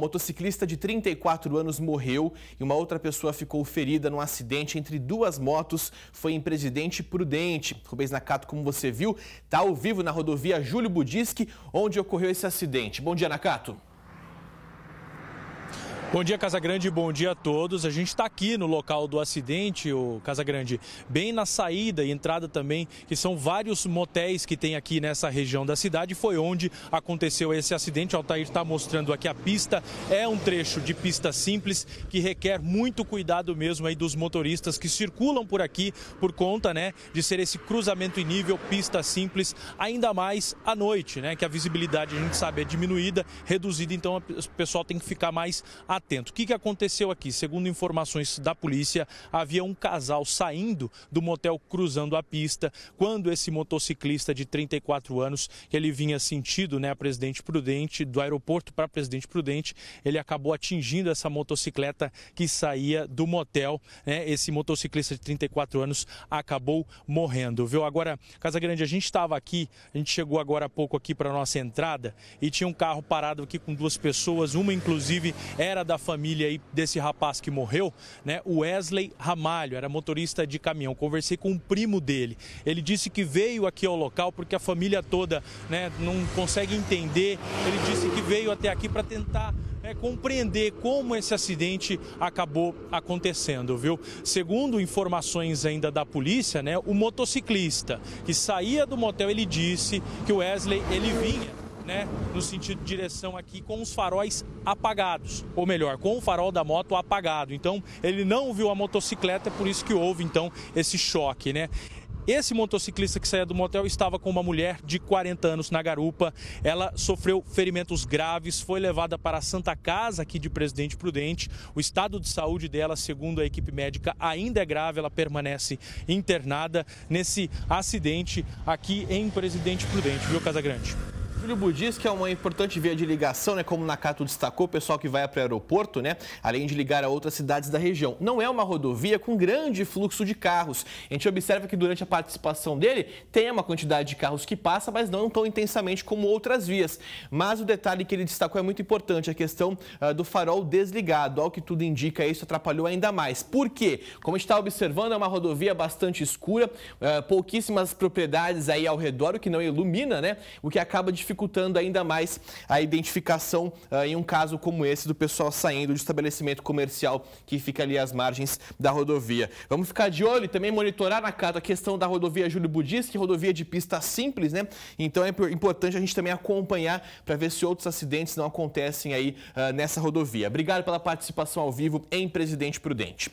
Um motociclista de 34 anos morreu e uma outra pessoa ficou ferida num acidente entre duas motos. Foi em Presidente Prudente. Rubens Nakato, como você viu, está ao vivo na rodovia Júlio Budisque, onde ocorreu esse acidente. Bom dia, Nakato. Bom dia, Casagrande, bom dia a todos. A gente está aqui no local do acidente, o Casagrande, bem na saída e entrada também, que são vários motéis que tem aqui nessa região da cidade. Foi onde aconteceu esse acidente. O Altair está mostrando aqui a pista. É um trecho de pista simples que requer muito cuidado mesmo aí dos motoristas que circulam por aqui por conta, né, de ser esse cruzamento em nível pista simples, ainda mais à noite, né, que a visibilidade a gente sabe é diminuída, reduzida, então o pessoal tem que ficar mais atento atento. O que, que aconteceu aqui? Segundo informações da polícia, havia um casal saindo do motel cruzando a pista quando esse motociclista de 34 anos, que ele vinha sentido né, a Presidente Prudente, do aeroporto para Presidente Prudente, ele acabou atingindo essa motocicleta que saía do motel. Né? Esse motociclista de 34 anos acabou morrendo, viu? Agora, Casa Grande, a gente estava aqui, a gente chegou agora há pouco aqui para nossa entrada e tinha um carro parado aqui com duas pessoas, uma inclusive era da da família aí desse rapaz que morreu, né, Wesley Ramalho, era motorista de caminhão. Conversei com o primo dele. Ele disse que veio aqui ao local porque a família toda né, não consegue entender. Ele disse que veio até aqui para tentar é, compreender como esse acidente acabou acontecendo, viu? Segundo informações ainda da polícia, né, o motociclista que saía do motel, ele disse que o Wesley, ele vinha né, no sentido de direção aqui com os faróis apagados, ou melhor, com o farol da moto apagado. Então, ele não viu a motocicleta, é por isso que houve então esse choque, né? Esse motociclista que saía do motel estava com uma mulher de 40 anos na garupa. Ela sofreu ferimentos graves, foi levada para a Santa Casa aqui de Presidente Prudente. O estado de saúde dela, segundo a equipe médica, ainda é grave, ela permanece internada nesse acidente aqui em Presidente Prudente, viu, Casagrande? Júlio Budis, que é uma importante via de ligação, né? Como o Nakato destacou, o pessoal que vai para o aeroporto, né? Além de ligar a outras cidades da região. Não é uma rodovia com grande fluxo de carros. A gente observa que durante a participação dele tem uma quantidade de carros que passa, mas não tão intensamente como outras vias. Mas o detalhe que ele destacou é muito importante, a questão uh, do farol desligado. Ao que tudo indica, isso atrapalhou ainda mais. Por quê? Como a gente está observando, é uma rodovia bastante escura, uh, pouquíssimas propriedades aí ao redor, o que não ilumina, né? O que acaba dificultando dificultando ainda mais a identificação uh, em um caso como esse do pessoal saindo de estabelecimento comercial que fica ali às margens da rodovia. Vamos ficar de olho e também monitorar na casa a questão da rodovia Júlio Budisque, é rodovia de pista simples, né? Então é importante a gente também acompanhar para ver se outros acidentes não acontecem aí uh, nessa rodovia. Obrigado pela participação ao vivo em Presidente Prudente.